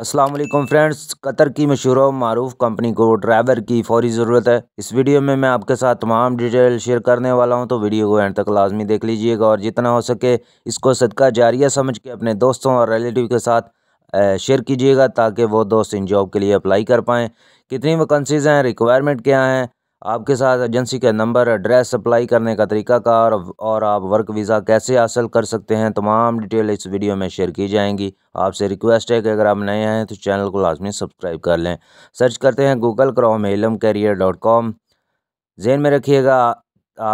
Aslam friends Qatar की मशहूर मरूफ company को ड्राइवर की फौरी ज़रूरत है इस वीडियो में मैं आपके साथ तमाम डिटेल शेयर करने वाला हूं तो वीडियो को एंड तक लाजमी देख लीजिएगा और जितना हो सके इसको सदका जारिया समझ के अपने दोस्तों और रिलेटिव के साथ शेयर कीजिएगा ताकि वो दोस्त इन जॉब के लिए अप्लाई कर पाएँ कितनी वैकेंसीज़ हैं रिक्वायरमेंट क्या हैं आपके साथ एजेंसी का नंबर एड्रेस अप्लाई करने का तरीकाकार और आप वर्क वीज़ा कैसे हासिल कर सकते हैं तमाम डिटेल इस वीडियो में शेयर की जाएंगी आपसे रिक्वेस्ट है कि अगर आप नए हैं तो चैनल को लाजमी सब्सक्राइब कर लें सर्च करते हैं गूगल क्रोम इलम कैरियर डॉट कॉम जेन में रखिएगा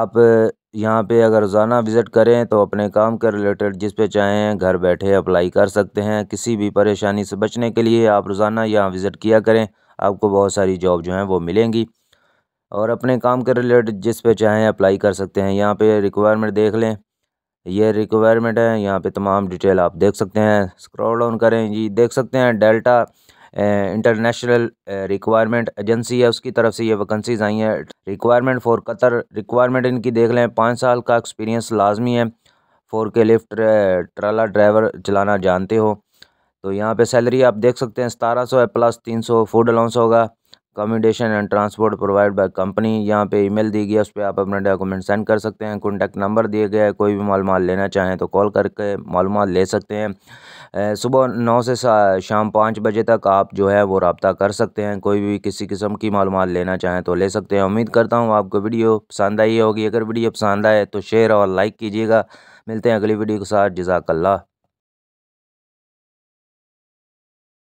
आप यहाँ पे अगर रोज़ाना विज़िट करें तो अपने काम के रिलेटेड जिस पे चाहें घर बैठे अप्लाई कर सकते हैं किसी भी परेशानी से बचने के लिए आप रोज़ाना यहाँ विज़िट किया करें आपको बहुत सारी जॉब जो हैं वो मिलेंगी और अपने काम के रिलेटेड जिस पे चाहें अप्लाई कर सकते हैं यहाँ पे रिक्वायरमेंट देख लें ये रिक्वायरमेंट है यहाँ पे तमाम डिटेल आप देख सकते हैं स्क्रॉल डाउन करें जी देख सकते हैं डेल्टा इंटरनेशनल रिक्वायरमेंट एजेंसी है उसकी तरफ से ये वैकेंसीज आई हैं रिक्वायरमेंट फॉर कतर रिक्वायरमेंट इनकी देख लें पाँच साल का एक्सपीरियंस लाजमी है फोर के लिफ्ट ट्राला ड्राइवर चलाना जानते हो तो यहाँ पे सैलरी आप देख सकते हैं सतारह सौ है प्लस तीन सौ फूड अलाउंस होगा communication and transport provide by company यहाँ पे ईमेल दी गई है उस पर आप अपना डॉक्यूमेंट सेंड कर सकते हैं कॉन्टैक्ट नंबर दिए गए हैं कोई भी मालूम लेना चाहें तो कॉल करके मालूम ले सकते हैं सुबह नौ से शाम पाँच बजे तक आप जो है वो रबता कर सकते हैं कोई भी किसी किस्म की मालूम लेना चाहें तो ले सकते हैं उम्मीद करता हूँ आपको वीडियो पसंद आई होगी अगर वीडियो पसंद आए तो शेयर और लाइक कीजिएगा मिलते हैं अगली वीडियो के साथ जजाकल्ला